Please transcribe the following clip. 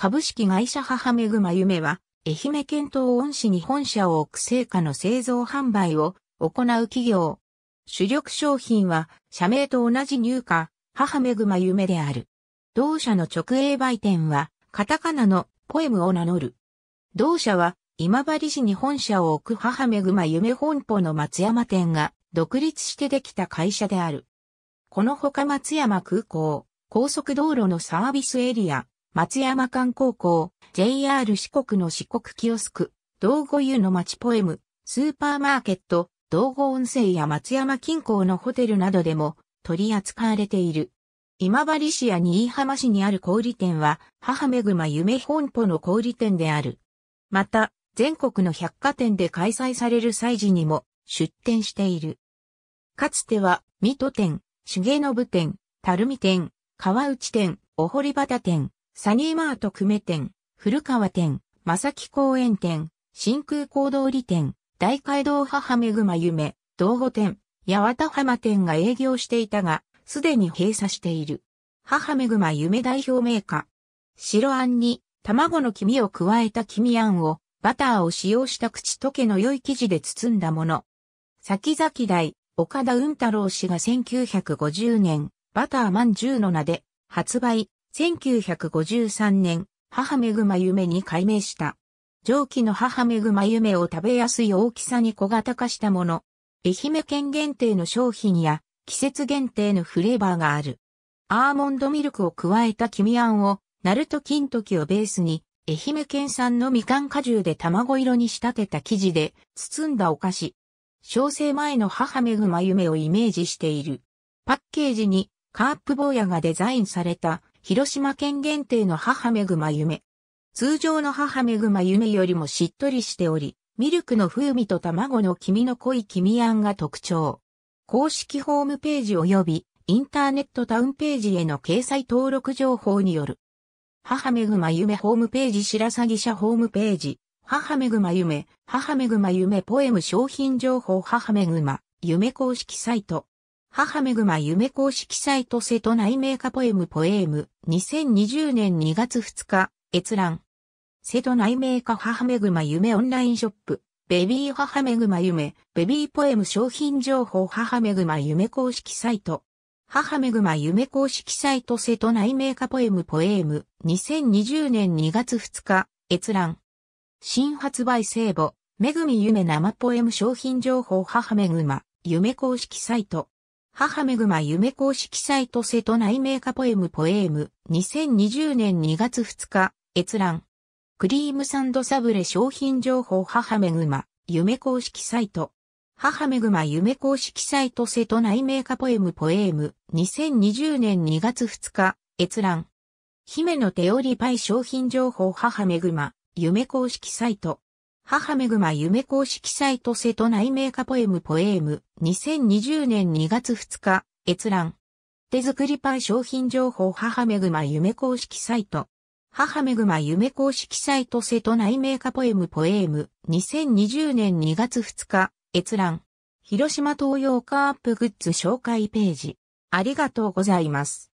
株式会社母めぐま夢は、愛媛県東温市に本社を置く成果の製造販売を行う企業。主力商品は、社名と同じ入荷、母めぐま夢である。同社の直営売店は、カタカナのポエムを名乗る。同社は、今治市に本社を置く母めぐま夢本舗の松山店が独立してできた会社である。このほか松山空港、高速道路のサービスエリア、松山間高校、JR 四国の四国キオスク、道後湯の町ポエム、スーパーマーケット、道後温泉や松山近郊のホテルなどでも取り扱われている。今治市や新居浜市にある小売店は、母めぐま夢本舗の小売店である。また、全国の百貨店で開催される祭事にも出店している。かつては、水戸店、重信店、垂水店、川内店、お堀端店、サニーマート久米店、古川店、正木公園店、真空行動り店、大街道母めぐま夢、道後店、八幡浜店が営業していたが、すでに閉鎖している。母めぐま夢代表メーカー。白あんに卵の黄身を加えた黄身あんをバターを使用した口溶けの良い生地で包んだもの。先々代、岡田雲太郎氏が1950年、バターまん1の名で発売、1953年、母めぐま夢に改名した。上記の母めぐま夢を食べやすい大きさに小型化したもの。愛媛県限定の商品や季節限定のフレーバーがある。アーモンドミルクを加えた黄身あんを、ナルト金時をベースに、愛媛県産のみかん果汁で卵色に仕立てた生地で包んだお菓子。小生前の母めぐま夢をイメージしている。パッケージにカープ坊やがデザインされた広島県限定の母めぐま夢。通常の母めぐま夢よりもしっとりしており、ミルクの風味と卵の黄身の濃い黄身あんが特徴。公式ホームページ及びインターネットタウンページへの掲載登録情報による。母めぐま夢ホームページ白鷺社ホームページ。母めぐま夢、母めぐま夢ポエム商品情報母めぐま夢公式サイト。母めぐま夢公式サイト瀬戸内名家ポエムポエム2020年2月2日閲覧瀬戸内名家母めぐま夢オンラインショップベビー母めぐま夢ベビーポエム商品情報母めぐま夢公式サイト母めぐま夢公式サイト瀬戸内名家ポエムポエム2020年2月2日閲覧新発売聖母めぐみ夢生ポエム商品情報母めぐま夢公式サイト母めぐま夢公式サイト瀬戸内名家ポエムポエーム2020年2月2日閲覧クリームサンドサブレ商品情報母めぐま夢公式サイト母めぐま夢公式サイト瀬戸内名家ポエムポエーム2020年2月2日閲覧姫の手織りパイ商品情報母めぐま夢公式サイト母めぐま夢公式サイト瀬戸内名家ポエムポエーム2020年2月2日閲覧手作りパン商品情報母めぐま夢公式サイト母めぐま夢公式サイト瀬戸内名家ポエムポエーム2020年2月2日閲覧広島東洋カープグッズ紹介ページありがとうございます